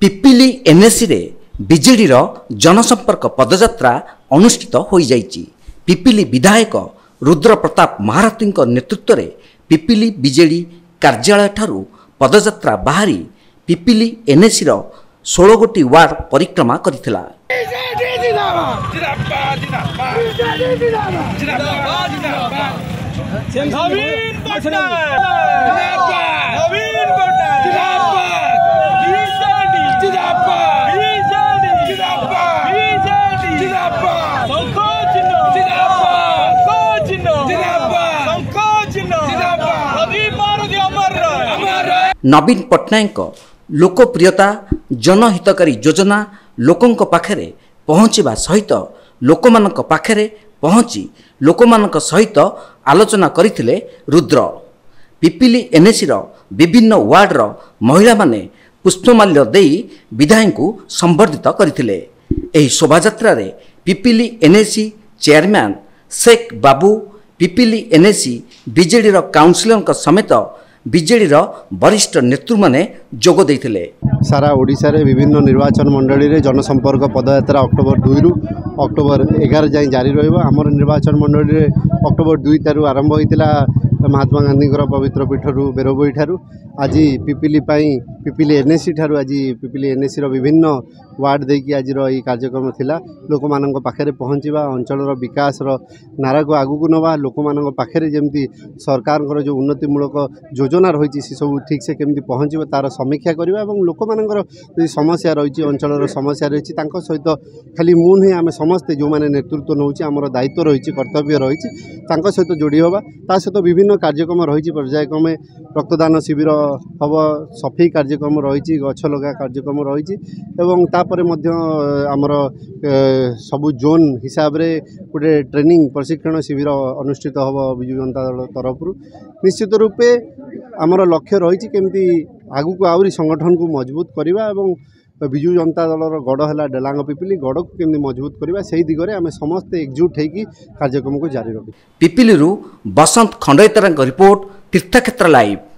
ପିପିଲି ଏନ୍ଏସିରେ ବିଜେଡ଼ିର ଜନସମ୍ପର୍କ ପଦଯାତ୍ରା ଅନୁଷ୍ଠିତ ହୋଇଯାଇଛି ପିପିଲି ବିଧାୟକ ରୁଦ୍ର ପ୍ରତାପ ମହାରଥୀଙ୍କ ନେତୃତ୍ୱରେ ପିପିଲି ବିଜେଡ଼ି କାର୍ଯ୍ୟାଳୟଠାରୁ ପଦଯାତ୍ରା ବାହାରି ପିପିଲି ଏନ୍ଏସିର ଷୋହଳ ଗୋଟି ୱାର୍ଡ ପରିକ୍ରମା କରିଥିଲା ଜିନା ପା ଜିନା ପା ଜିନା ପା ଜିନା ନବୀନ ପଟ୍ଟନାୟକଙ୍କ ଲୋକପ୍ରିୟତା ଜନହିତକାରୀ ଯୋଜନା ଲୋକଙ୍କ ପାଖରେ ପହଞ୍ଚିବା ସହିତ ଲୋକମାନଙ୍କ ପାଖରେ ପହଞ୍ଚି ଲୋକମାନଙ୍କ ସହିତ ଆଲୋଚନା କରିଥିଲେ ରୁଦ୍ର ପିପିଲି ଏନ୍ଏସିର ବିଭିନ୍ନ ୱାର୍ଡ଼ର ମହିଳାମାନେ ପୁଷ୍ପମାଲ୍ୟ ଦେଇ ବିଧାୟକଙ୍କୁ ସମ୍ବର୍ଦ୍ଧିତ କରିଥିଲେ ଏହି ଶୋଭାଯାତ୍ରାରେ Pipili NAC chairman Sheikh Babu Pipili NAC ବିଜେଡ଼ିର କାଉନ୍ସିଲର୍ଙ୍କ ସମେତ वरिष्ठ विजेड बरिष्ठ नेतृत् साराओडाले विभिन्न निर्वाचन मण्डली जनसम्पर्क पदयात्रा अक्टोबर दुई रु अक्टोबर एघार जाँ जारी र आम निर्वाचन मण्डली अक्टोबर दुई तरम्भ ମହାତ୍ମା ଗାନ୍ଧୀଙ୍କର ପବିତ୍ର ପୀଠରୁ ବେରବୋଇ ଠାରୁ ଆଜି ପିପିଲି ପାଇଁ ପିପିଲି ଏନ୍ଏସି ଠାରୁ ଆଜି ପିପିଲି ଏନ୍ଏସିର ବିଭିନ୍ନ ୱାର୍ଡ଼ ଦେଇକି ଆଜିର ଏହି କାର୍ଯ୍ୟକ୍ରମ ଥିଲା ଲୋକମାନଙ୍କ ପାଖରେ ପହଞ୍ଚିବା ଅଞ୍ଚଳର ବିକାଶର ନାରାକୁ ଆଗକୁ ନେବା ଲୋକମାନଙ୍କ ପାଖରେ ଯେମିତି ସରକାରଙ୍କର ଯେଉଁ ଉନ୍ନତିମୂଳକ ଯୋଜନା ରହିଛି ସେସବୁ ଠିକ୍ସେ କେମିତି ପହଞ୍ଚିବ ତା'ର ସମୀକ୍ଷା କରିବା ଏବଂ ଲୋକମାନଙ୍କର ଯଦି ସମସ୍ୟା ରହିଛି ଅଞ୍ଚଳର ସମସ୍ୟା ରହିଛି ତାଙ୍କ ସହିତ ଖାଲି ମୁଁ ନୁହେଁ ଆମେ ସମସ୍ତେ ଯେଉଁମାନେ ନେତୃତ୍ୱ ନେଉଛି ଆମର ଦାୟିତ୍ୱ ରହିଛି କର୍ତ୍ତବ୍ୟ ରହିଛି ତାଙ୍କ ସହିତ ଯୋଡ଼ି ହେବା ତା ସହିତ ବିଭିନ୍ନ ବିଭିନ୍ନ କାର୍ଯ୍ୟକ୍ରମ ରହିଛି ପର୍ଯ୍ୟାୟକ୍ରମେ ରକ୍ତଦାନ ଶିବିର ହେବ ସଫେଇ କାର୍ଯ୍ୟକ୍ରମ ରହିଛି ଗଛ ଲଗା କାର୍ଯ୍ୟକ୍ରମ ରହିଛି ଏବଂ ତାପରେ ମଧ୍ୟ ଆମର ସବୁ ଜୋନ୍ ହିସାବରେ ଗୋଟେ ଟ୍ରେନିଂ ପ୍ରଶିକ୍ଷଣ ଶିବିର ଅନୁଷ୍ଠିତ ହେବ ବିଜୁ ଜନତା ଦଳ ତରଫରୁ ନିଶ୍ଚିତ ରୂପେ ଆମର ଲକ୍ଷ୍ୟ ରହିଛି କେମିତି ଆଗକୁ ଆହୁରି ସଂଗଠନକୁ ମଜବୁତ କରିବା ଏବଂ बिजु जनता दलोरो गड़ो हला डलागा पिपिली गड़ोक केमनी मजुद करिवा सही दिगरे आमें समस्त एक जुद ठही की को जारी रोगे पिपिली रू बसंत खन्राइतरांक रिपोर्ट तिर्था खेत्र लाइब